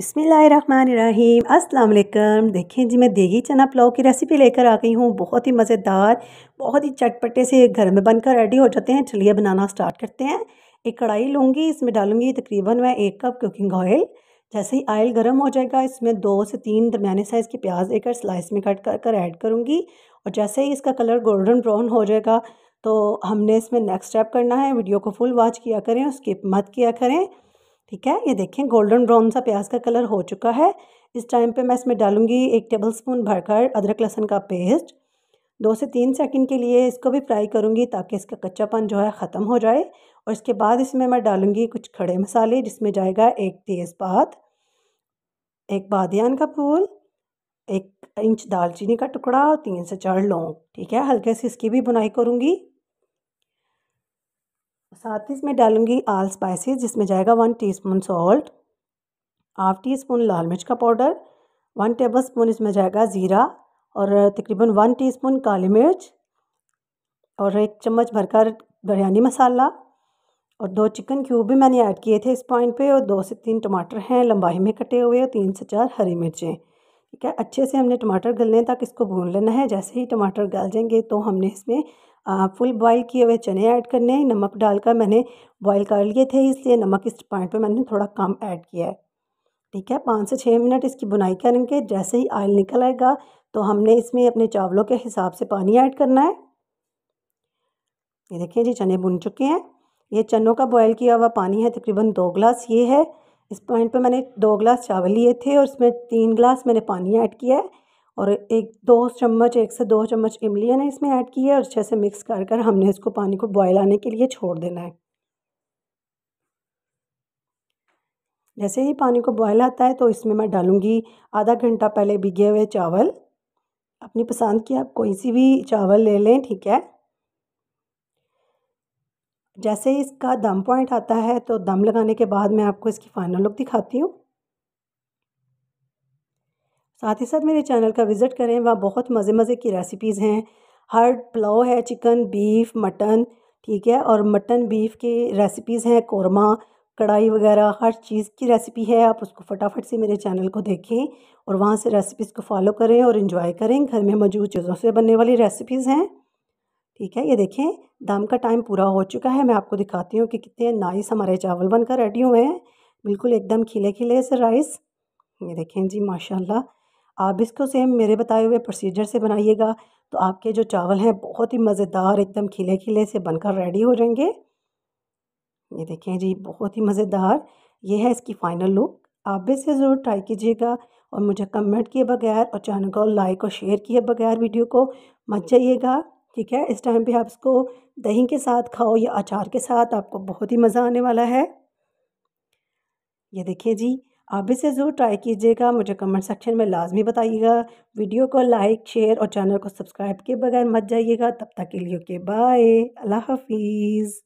बिसमीम अल्लाम देखें जी मैं देगी चना पुलाव की रेसिपी लेकर आ गई हूँ बहुत ही मज़ेदार बहुत ही चटपटे से घर में बनकर रेडी हो जाते हैं चलिए बनाना स्टार्ट करते हैं एक कढ़ाई लूँगी इसमें डालूँगी तकरीबन मैं एक कप कुकिंग ऑयल जैसे ही ऑयल गर्म हो जाएगा इसमें दो से तीन दरमियाने साइज़ के प्याज देकर स्लाइस में कट कर कर ऐड करूँगी और जैसे ही इसका कलर गोल्डन ब्राउन हो जाएगा तो हमने इसमें नेक्स्ट स्टेप करना है वीडियो को फुल वॉच किया करें स्किप मत किया करें ठीक है ये देखें गोल्डन ब्राउन सा प्याज का कलर हो चुका है इस टाइम पे मैं इसमें डालूंगी एक टेबल स्पून भरकर अदरक लहसन का पेस्ट दो से तीन सेकंड के लिए इसको भी फ्राई करूँगी ताकि इसका कच्चापन जो है ख़त्म हो जाए और इसके बाद इसमें मैं डालूँगी कुछ खड़े मसाले जिसमें जाएगा एक तेज़पात एक बादियान का फूल एक इंच दालचीनी का टुकड़ा और तीन से चार लौंग ठीक है हल्के से इसकी भी बुनाई करूँगी साथ ही इसमें डालूँगी आल स्पाइसेस जिसमें जाएगा one teaspoon salt half teaspoon लाल मिर्च का पाउडर वन टेबल स्पून इसमें जाएगा ज़ीरा और तकरीबन वन टीस्पून काली मिर्च और एक चम्मच भरकर बिरयानी मसाला और दो चिकन क्यूब भी मैंने ऐड किए थे इस पॉइंट पे और दो से तीन टमाटर हैं लंबाई में कटे हुए और तीन से चार हरी मिर्चें ठीक है अच्छे से हमने टमाटर गलने तक इसको भून लेना है जैसे ही टमाटर गल जाएंगे तो हमने इसमें आ, फुल बॉईल किए हुए चने ऐड करने हैं नमक डालकर मैंने बॉईल कर लिए थे इसलिए नमक इस पॉइंट पे मैंने थोड़ा कम ऐड किया है ठीक है पाँच से छः मिनट इसकी बुनाई करेंगे जैसे ही आयल निकल आएगा तो हमने इसमें अपने चावलों के हिसाब से पानी ऐड करना है ये देखिए जी चने बुन चुके हैं ये चनों का बॉयल किया हुआ पानी है तकरीबन दो गिलास ये है इस पॉइंट पे मैंने दो ग्लास चावल लिए थे और इसमें तीन गिलास मैंने पानी ऐड किया है और एक दो चम्मच एक से दो चम्मच इमली ने इसमें ऐड की है और अच्छे से मिक्स कर कर हमने इसको पानी को बॉयल आने के लिए छोड़ देना है जैसे ही पानी को बॉयल आता है तो इसमें मैं डालूँगी आधा घंटा पहले भिगे हुए चावल अपनी पसंद की आप कोई सी भी चावल ले लें ठीक है जैसे ही इसका दम पॉइंट आता है तो दम लगाने के बाद मैं आपको इसकी फ़ाइनल लुक दिखाती हूँ साथ ही साथ मेरे चैनल का विज़िट करें वहाँ बहुत मज़े मज़े की रेसिपीज़ हैं हर पुलाव है चिकन बीफ मटन ठीक है और मटन बीफ की रेसिपीज़ हैं कौरमा कढ़ाई वगैरह हर चीज़ की रेसिपी है आप उसको फटाफट से मेरे चैनल को देखें और वहाँ से रेसिपीज़ को फॉलो करें और इन्जॉय करें घर में मौजूद चीज़ों से बनने वाली रेसिपीज़ हैं ठीक है ये देखें दम का टाइम पूरा हो चुका है मैं आपको दिखाती हूँ कि कितने नाइस हमारे चावल बनकर रेडी हुए हैं बिल्कुल एकदम खिले खिले से राइस ये देखें जी माशाल्लाह आप इसको सेम मेरे बताए हुए प्रोसीजर से बनाइएगा तो आपके जो चावल हैं बहुत ही मज़ेदार एकदम खिले खिले से बनकर रेडी हो जाएंगे ये देखें जी बहुत ही मज़ेदार ये है इसकी फ़ाइनल लुक आप भी इसे ज़रूर ट्राई कीजिएगा और मुझे कमेंट किए बगैर और चैनल को लाइक और शेयर किए बगैर वीडियो को मत जाइएगा ठीक है इस टाइम पे आप इसको दही के साथ खाओ या अचार के साथ आपको बहुत ही मज़ा आने वाला है ये देखिए जी आप भी इसे ज़रूर ट्राई कीजिएगा मुझे कमेंट सेक्शन में लाजमी बताइएगा वीडियो को लाइक शेयर और चैनल को सब्सक्राइब किए बगैर मत जाइएगा तब तक के लिए ओके बाय अल्लाह हाफिज़